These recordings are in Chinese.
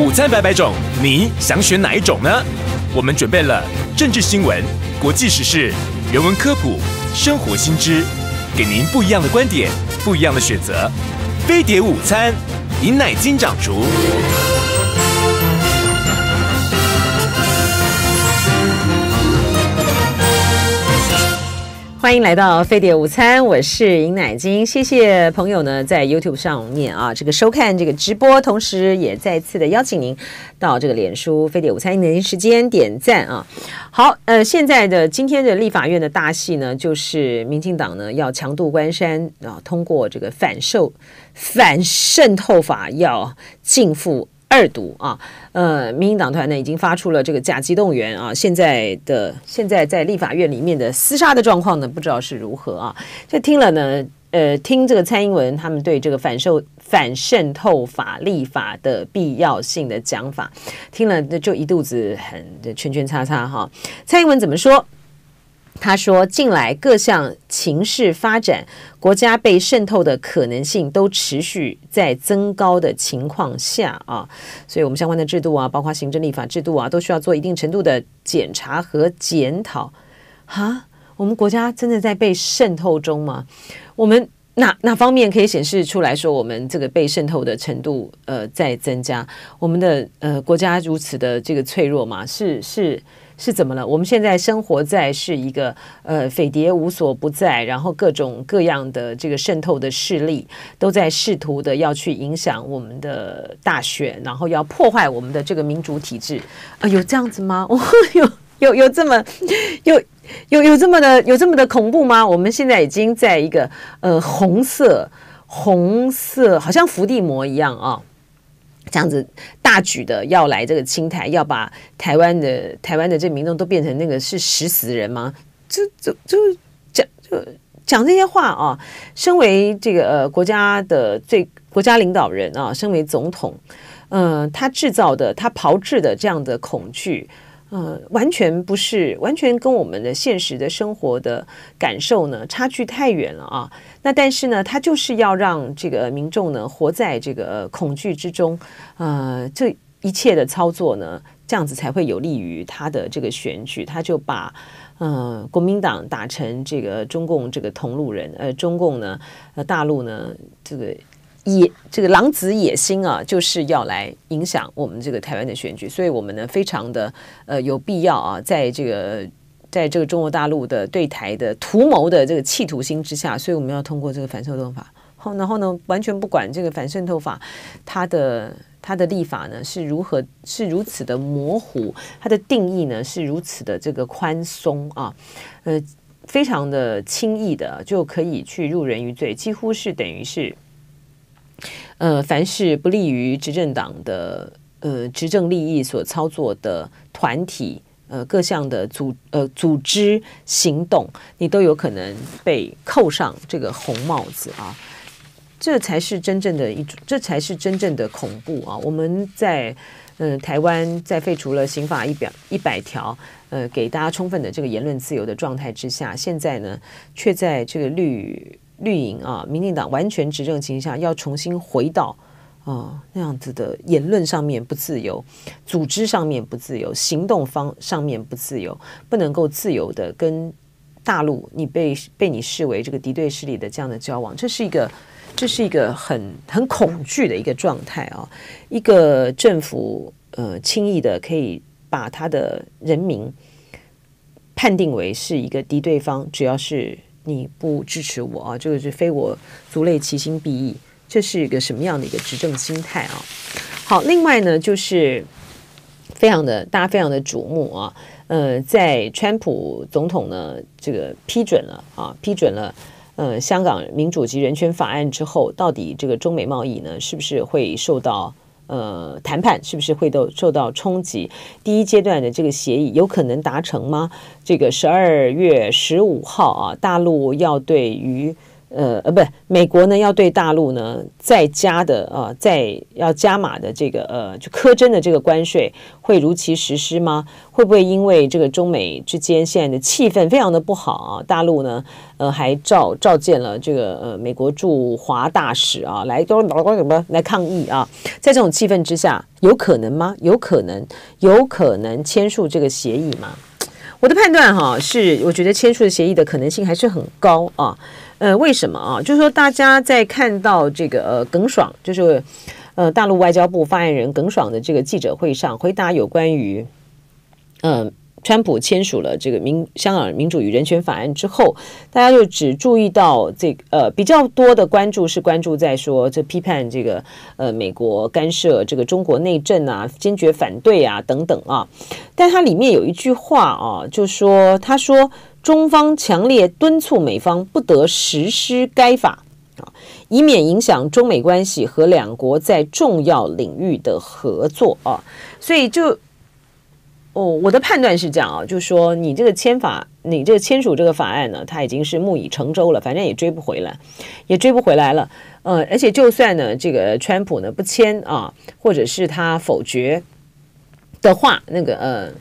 午餐百百种，你想选哪一种呢？我们准备了政治新闻、国际时事、人文科普、生活新知，给您不一样的观点，不一样的选择。飞碟午餐，以奶金掌厨。欢迎来到飞碟午餐，我是尹乃金。谢谢朋友呢，在 YouTube 上面啊，这个收看这个直播，同时也再次的邀请您到这个脸书“飞碟午餐”一点时间点赞啊。好，呃，现在的今天的立法院的大戏呢，就是民进党呢要强渡关山啊，通过这个反受反渗透法要进负。二读啊，呃，民进党团呢已经发出了这个假机动员啊，现在的现在在立法院里面的厮杀的状况呢，不知道是如何啊。就听了呢，呃，听这个蔡英文他们对这个反受反渗透法立法的必要性的讲法，听了那就一肚子很圈圈叉叉哈。蔡英文怎么说？他说，近来各项情势发展，国家被渗透的可能性都持续在增高的情况下啊，所以我们相关的制度啊，包括行政立法制度啊，都需要做一定程度的检查和检讨。哈，我们国家真的在被渗透中吗？我们哪哪方面可以显示出来说，我们这个被渗透的程度呃在增加？我们的呃国家如此的这个脆弱吗？是是。是怎么了？我们现在生活在是一个呃，匪谍无所不在，然后各种各样的这个渗透的势力都在试图的要去影响我们的大选，然后要破坏我们的这个民主体制啊？有这样子吗？有有有这么有有有这么的有这么的恐怖吗？我们现在已经在一个呃红色红色，好像伏地魔一样啊。这样子大举的要来这个清台，要把台湾的台湾的这民众都变成那个是食死人吗？就就就讲、就讲这些话啊！身为这个呃国家的最国家领导人啊，身为总统，嗯，他制造的、他炮制的这样的恐惧。呃，完全不是，完全跟我们的现实的生活的感受呢，差距太远了啊。那但是呢，他就是要让这个民众呢，活在这个恐惧之中，呃，这一切的操作呢，这样子才会有利于他的这个选举。他就把呃国民党打成这个中共这个同路人，呃，中共呢，呃，大陆呢，这个。野这个狼子野心啊，就是要来影响我们这个台湾的选举，所以我们呢非常的呃有必要啊，在这个在这个中国大陆的对台的图谋的这个企图心之下，所以我们要通过这个反渗透法。后然后呢，完全不管这个反渗透法它的它的立法呢是如何是如此的模糊，它的定义呢是如此的这个宽松啊，呃，非常的轻易的就可以去入人于罪，几乎是等于是。呃，凡是不利于执政党的呃执政利益所操作的团体呃各项的组呃组织行动，你都有可能被扣上这个红帽子啊！这才是真正的一种，这才是真正的恐怖啊！我们在嗯台湾在废除了刑法一百一百条，呃给大家充分的这个言论自由的状态之下，现在呢却在这个绿。绿营啊，民进党完全执政情况下，要重新回到啊那样子的言论上面不自由，组织上面不自由，行动方上面不自由，不能够自由的跟大陆，你被被你视为这个敌对势力的这样的交往，这是一个这是一个很很恐惧的一个状态啊！一个政府呃，轻易的可以把他的人民判定为是一个敌对方，主要是。你不支持我啊？这个是非我族类，其心必异，这是一个什么样的一个执政心态啊？好，另外呢，就是非常的大家非常的瞩目啊。呃，在川普总统呢这个批准了啊，批准了呃香港民主及人权法案之后，到底这个中美贸易呢，是不是会受到？呃，谈判是不是会都受到冲击？第一阶段的这个协议有可能达成吗？这个十二月十五号啊，大陆要对于。呃呃，不，美国呢要对大陆呢再加的啊，再要加码的这个呃，就苛征的这个关税会如期实施吗？会不会因为这个中美之间现在的气氛非常的不好啊？大陆呢，呃，还召召见了这个呃美国驻华大使啊，来都老光怎么来抗议啊？在这种气氛之下，有可能吗？有可能，有可能签署这个协议吗？我的判断哈是，我觉得签署的协议的可能性还是很高啊。呃，为什么啊？就是说，大家在看到这个呃，耿爽，就是呃，大陆外交部发言人耿爽的这个记者会上回答有关于呃，川普签署了这个《民香港民主与人权法案》之后，大家就只注意到这个呃，比较多的关注是关注在说这批判这个呃，美国干涉这个中国内政啊，坚决反对啊等等啊。但他里面有一句话啊，就说他说。中方强烈敦促美方不得实施该法啊，以免影响中美关系和两国在重要领域的合作啊。所以就，哦，我的判断是这样啊，就是说你这个签法，你这个签署这个法案呢，它已经是木已成舟了，反正也追不回来，也追不回来了。呃，而且就算呢，这个川普呢不签啊，或者是他否决的话，那个呃，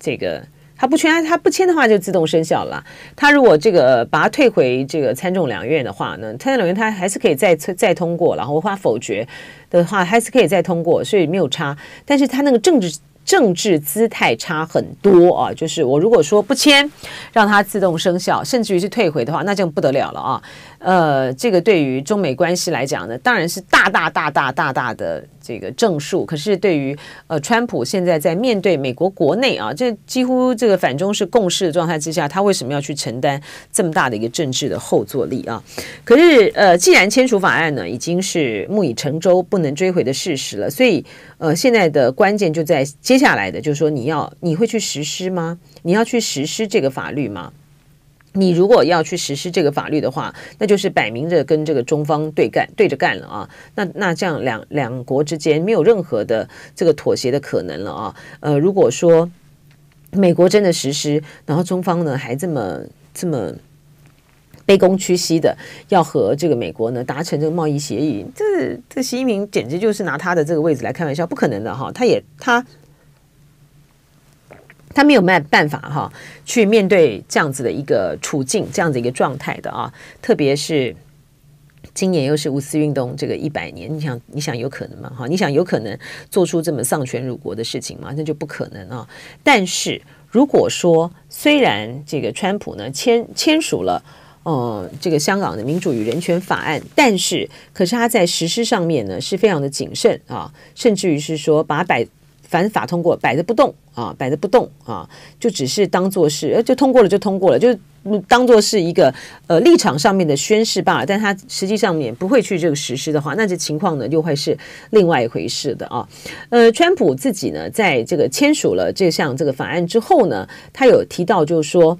这个。他不签，他不签的话就自动生效了。他如果这个把它退回这个参众两院的话呢，参众两院他还是可以再再通过，然后无法否决的话还是可以再通过，所以没有差。但是他那个政治政治姿态差很多啊，就是我如果说不签，让它自动生效，甚至于是退回的话，那就不得了了啊。呃，这个对于中美关系来讲呢，当然是大大大大大大的这个正数。可是对于呃，川普现在在面对美国国内啊，这几乎这个反中是共识的状态之下，他为什么要去承担这么大的一个政治的后坐力啊？可是呃，既然签署法案呢，已经是木已成舟，不能追回的事实了。所以呃，现在的关键就在接下来的，就是说你要你会去实施吗？你要去实施这个法律吗？你如果要去实施这个法律的话，那就是摆明着跟这个中方对干、对着干了啊！那那这样两两国之间没有任何的这个妥协的可能了啊！呃，如果说美国真的实施，然后中方呢还这么这么卑躬屈膝的要和这个美国呢达成这个贸易协议，这这习近平简直就是拿他的这个位置来开玩笑，不可能的哈！他也他。他没有办办法哈，去面对这样子的一个处境，这样子一个状态的啊，特别是今年又是五四运动这个一百年，你想你想有可能吗？哈，你想有可能做出这么丧权辱国的事情吗？那就不可能啊。但是如果说，虽然这个川普呢签签署了，呃，这个香港的民主与人权法案，但是可是他在实施上面呢是非常的谨慎啊，甚至于是说把百。反法通过，摆着不动啊，摆着不动啊，就只是当做是，就通过了就通过了，就是当做是一个呃立场上面的宣誓罢了。但他实际上面不会去这个实施的话，那这情况呢又会是另外一回事的啊。呃，川普自己呢，在这个签署了这项这个法案之后呢，他有提到就是说，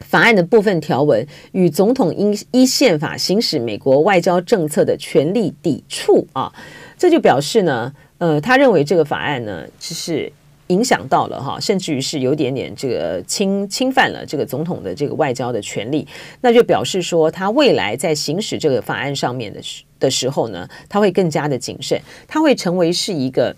法案的部分条文与总统依依宪法行使美国外交政策的权利抵触啊，这就表示呢。呃，他认为这个法案呢，就是影响到了哈，甚至于是有点点这个侵侵犯了这个总统的这个外交的权利，那就表示说他未来在行使这个法案上面的时的时候呢，他会更加的谨慎，他会成为是一个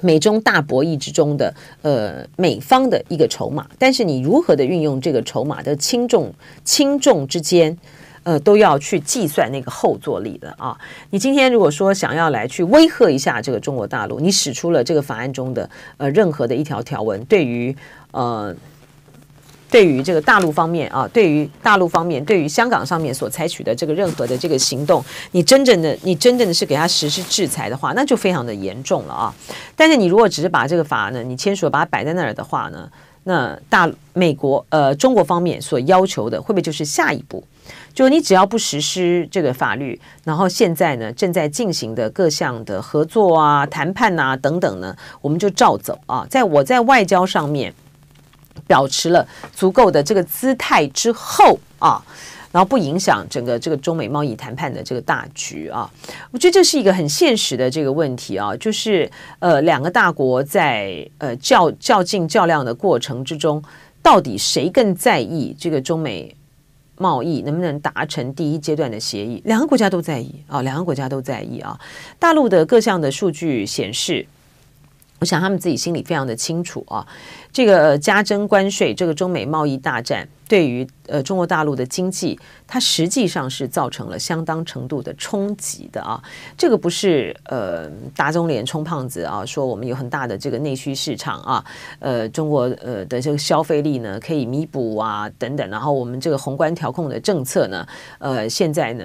美中大博弈之中的呃美方的一个筹码，但是你如何的运用这个筹码的轻重轻重之间？呃，都要去计算那个后坐力的啊！你今天如果说想要来去威吓一下这个中国大陆，你使出了这个法案中的呃任何的一条条文，对于呃对于这个大陆方面啊，对于大陆方面，对于香港上面所采取的这个任何的这个行动，你真正的你真正的是给他实施制裁的话，那就非常的严重了啊！但是你如果只是把这个法案呢，你签署把它摆在那儿的话呢，那大美国呃中国方面所要求的会不会就是下一步？就你只要不实施这个法律，然后现在呢正在进行的各项的合作啊、谈判呐等等呢，我们就照走啊。在我在外交上面保持了足够的这个姿态之后啊，然后不影响整个这个中美贸易谈判的这个大局啊，我觉得这是一个很现实的这个问题啊，就是呃两个大国在呃较较劲、较量的过程之中，到底谁更在意这个中美？贸易能不能达成第一阶段的协议？两个国家都在意啊，两个国家都在意啊。大陆的各项的数据显示。我想他们自己心里非常的清楚啊，这个加征关税，这个中美贸易大战，对于呃中国大陆的经济，它实际上是造成了相当程度的冲击的啊。这个不是呃打中联充胖子啊，说我们有很大的这个内需市场啊，呃，中国呃的这个消费力呢可以弥补啊等等。然后我们这个宏观调控的政策呢，呃，现在呢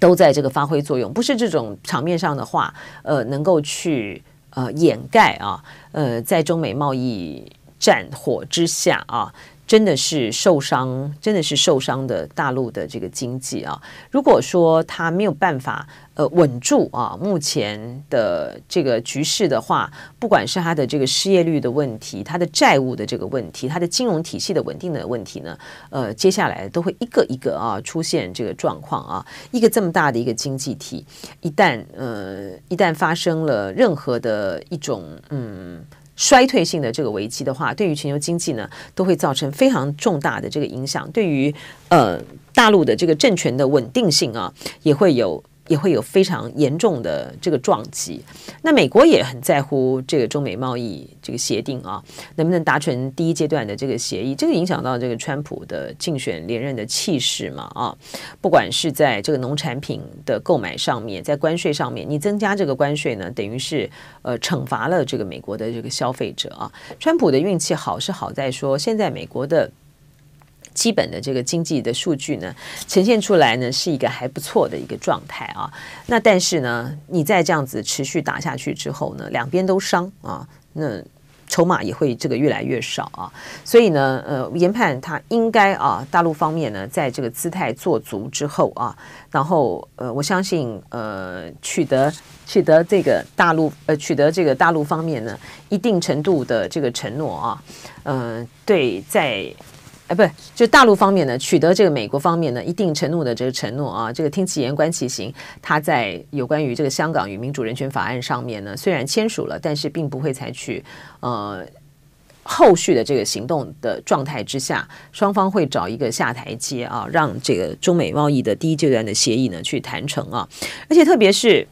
都在这个发挥作用，不是这种场面上的话，呃，能够去。呃，掩盖啊，呃，在中美贸易战火之下啊，真的是受伤，真的是受伤的大陆的这个经济啊。如果说他没有办法。呃，稳住啊！目前的这个局势的话，不管是它的这个失业率的问题，它的债务的这个问题，它的金融体系的稳定的问题呢，呃，接下来都会一个一个啊出现这个状况啊。一个这么大的一个经济体，一旦呃一旦发生了任何的一种嗯衰退性的这个危机的话，对于全球经济呢，都会造成非常重大的这个影响。对于呃大陆的这个政权的稳定性啊，也会有。也会有非常严重的这个撞击，那美国也很在乎这个中美贸易这个协定啊，能不能达成第一阶段的这个协议？这个影响到这个川普的竞选连任的气势嘛？啊，不管是在这个农产品的购买上面，在关税上面，你增加这个关税呢，等于是呃惩罚了这个美国的这个消费者啊。川普的运气好是好在说现在美国的。基本的这个经济的数据呢，呈现出来呢是一个还不错的一个状态啊。那但是呢，你再这样子持续打下去之后呢，两边都伤啊，那筹码也会这个越来越少啊。所以呢，呃，研判他应该啊，大陆方面呢，在这个姿态做足之后啊，然后呃，我相信呃，取得取得这个大陆呃，取得这个大陆方面呢，一定程度的这个承诺啊，嗯，对，在。哎，不，就大陆方面呢，取得这个美国方面呢一定承诺的这个承诺啊，这个听其言观其行，他在有关于这个香港与民主人权法案上面呢，虽然签署了，但是并不会采取呃后续的这个行动的状态之下，双方会找一个下台阶啊，让这个中美贸易的第一阶段的协议呢去谈成啊，而且特别是。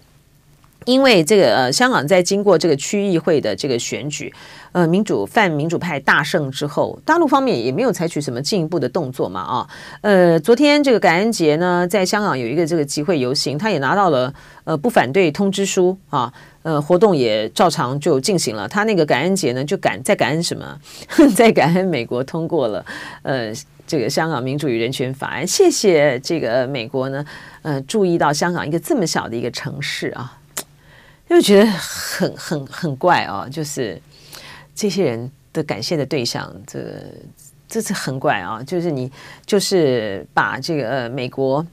因为这个呃，香港在经过这个区议会的这个选举，呃，民主泛民主派大胜之后，大陆方面也没有采取什么进一步的动作嘛啊，呃，昨天这个感恩节呢，在香港有一个这个集会游行，他也拿到了呃不反对通知书啊，呃，活动也照常就进行了。他那个感恩节呢，就感在感恩什么，在感恩美国通过了呃这个香港民主与人权法案，谢谢这个美国呢，呃，注意到香港一个这么小的一个城市啊。就觉得很很很怪哦，就是这些人的感谢的对象，这这是很怪啊，就是你就是把这个呃美国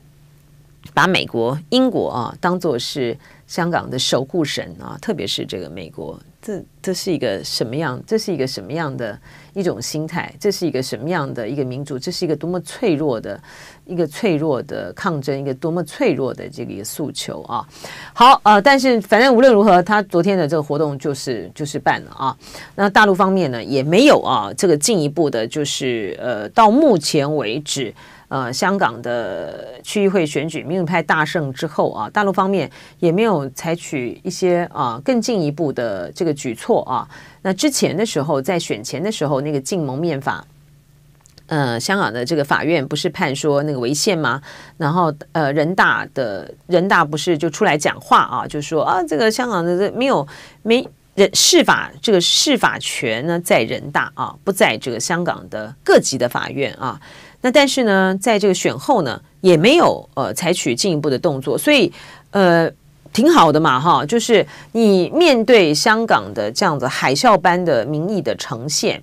把美国、英国啊当做是香港的守护神啊，特别是这个美国。这这是一个什么样？这是一个什么样的一种心态？这是一个什么样的一个民族？这是一个多么脆弱的一个脆弱的抗争，一个多么脆弱的这个诉求啊！好呃，但是反正无论如何，他昨天的这个活动就是就是办了啊。那大陆方面呢，也没有啊，这个进一步的，就是呃，到目前为止。呃，香港的区议会选举民主派大胜之后啊，大陆方面也没有采取一些啊更进一步的这个举措啊。那之前的时候，在选前的时候，那个禁蒙面法，呃，香港的这个法院不是判说那个违宪吗？然后呃，人大的人大不是就出来讲话啊，就说啊，这个香港的这没有没人释法，这个释法权呢在人大啊，不在这个香港的各级的法院啊。那但是呢，在这个选后呢，也没有呃采取进一步的动作，所以呃挺好的嘛哈，就是你面对香港的这样子海啸般的民意的呈现，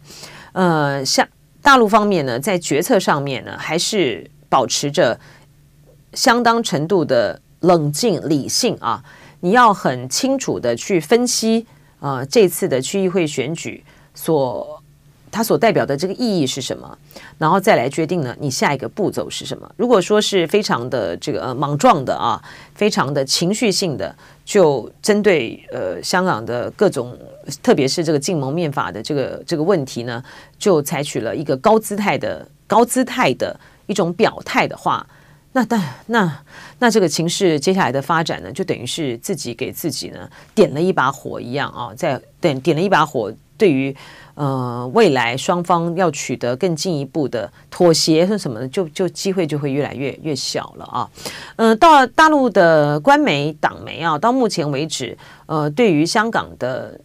呃，像大陆方面呢，在决策上面呢，还是保持着相当程度的冷静理性啊，你要很清楚的去分析啊，这次的区议会选举所。它所代表的这个意义是什么？然后再来决定呢？你下一个步骤是什么？如果说是非常的这个莽撞的啊，非常的情绪性的，就针对呃香港的各种，特别是这个进蒙面法的这个这个问题呢，就采取了一个高姿态的高姿态的一种表态的话，那但那那这个情势接下来的发展呢，就等于是自己给自己呢点了一把火一样啊，在点点了一把火。对于，呃，未来双方要取得更进一步的妥协是什么呢？就就机会就会越来越越小了啊，嗯，到大陆的官媒、党媒啊，到目前为止，呃，对于香港的。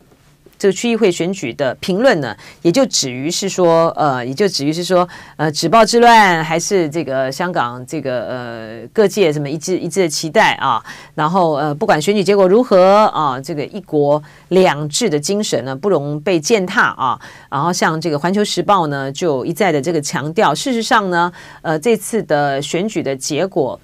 这个区议会选举的评论呢，也就止于是说，呃，也就止于是说，呃，止暴制乱还是这个香港这个呃各界这么一致一致的期待啊。然后呃，不管选举结果如何啊，这个一国两制的精神呢不容被践踏啊。然后像这个《环球时报》呢就一再的这个强调，事实上呢，呃，这次的选举的结果。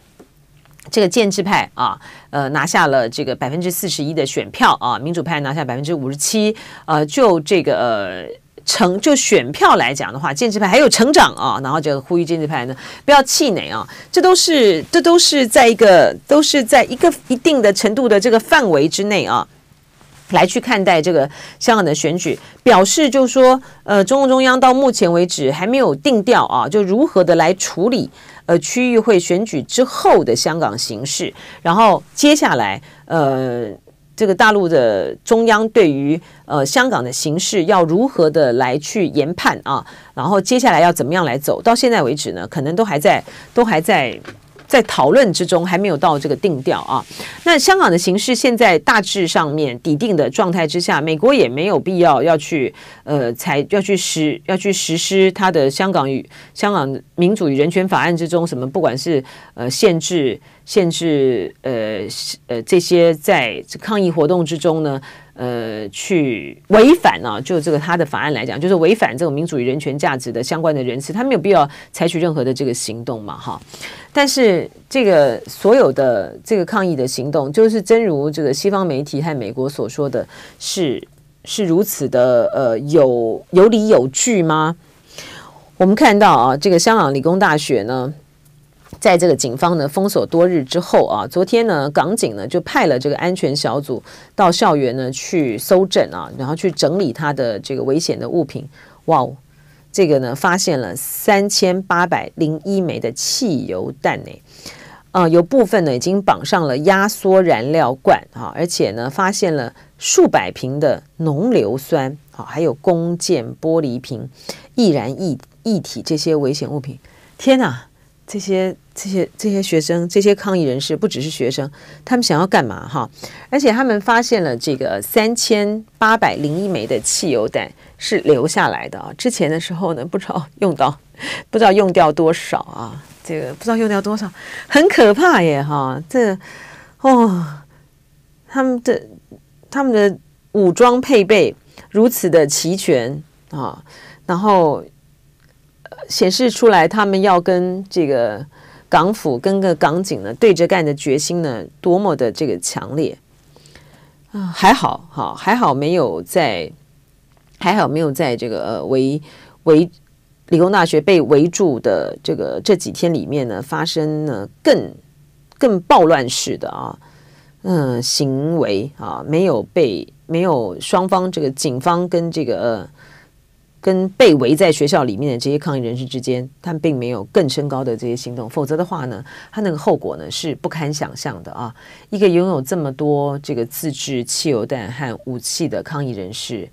这个建制派啊，呃，拿下了这个百分之四十一的选票啊，民主派拿下百分之五十七，呃，就这个成就选票来讲的话，建制派还有成长啊，然后就呼吁建制派呢不要气馁啊，这都是这都是在一个都是在一个一定的程度的这个范围之内啊。来去看待这个香港的选举，表示就说，呃，中共中央到目前为止还没有定调啊，就如何的来处理呃区域会选举之后的香港形势，然后接下来呃这个大陆的中央对于呃香港的形势要如何的来去研判啊，然后接下来要怎么样来走到现在为止呢？可能都还在，都还在。在讨论之中，还没有到这个定调啊。那香港的形势现在大致上面抵定的状态之下，美国也没有必要要去呃才要去实要去实施它的香港与香港民主与人权法案之中什么，不管是呃限制限制呃呃这些在抗议活动之中呢。呃，去违反呢？就这个他的法案来讲，就是违反这种民主与人权价值的相关的人士，他没有必要采取任何的这个行动嘛，哈。但是这个所有的这个抗议的行动，就是真如这个西方媒体和美国所说的，是是如此的，呃，有有理有据吗？我们看到啊，这个香港理工大学呢？在这个警方呢封锁多日之后啊，昨天呢港警呢就派了这个安全小组到校园呢去搜证啊，然后去整理他的这个危险的物品。哇哦，这个呢发现了三千八百零一枚的汽油弹呢，啊，有部分呢已经绑上了压缩燃料罐啊，而且呢发现了数百瓶的浓硫酸啊，还有弓箭、玻璃瓶、易燃易液体这些危险物品。天哪！这些这些这些学生，这些抗议人士，不只是学生，他们想要干嘛？哈，而且他们发现了这个三千八百零一枚的汽油弹是留下来的啊！之前的时候呢，不知道用到，不知道用掉多少啊，这个不知道用掉多少，很可怕耶！哈，这哦，他们的他们的武装配备如此的齐全啊，然后。显示出来，他们要跟这个港府、跟个港警呢对着干的决心呢，多么的这个强烈啊！还好，哈，还好没有在，还好没有在这个呃围围理工大学被围住的这个这几天里面呢，发生呢更更暴乱式的啊嗯行为啊，没有被没有双方这个警方跟这个呃。跟被围在学校里面的这些抗议人士之间，他们并没有更升高的这些行动，否则的话呢，他那个后果呢是不堪想象的啊！一个拥有这么多这个自制汽油弹和武器的抗议人士，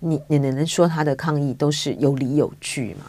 你你能说他的抗议都是有理有据吗？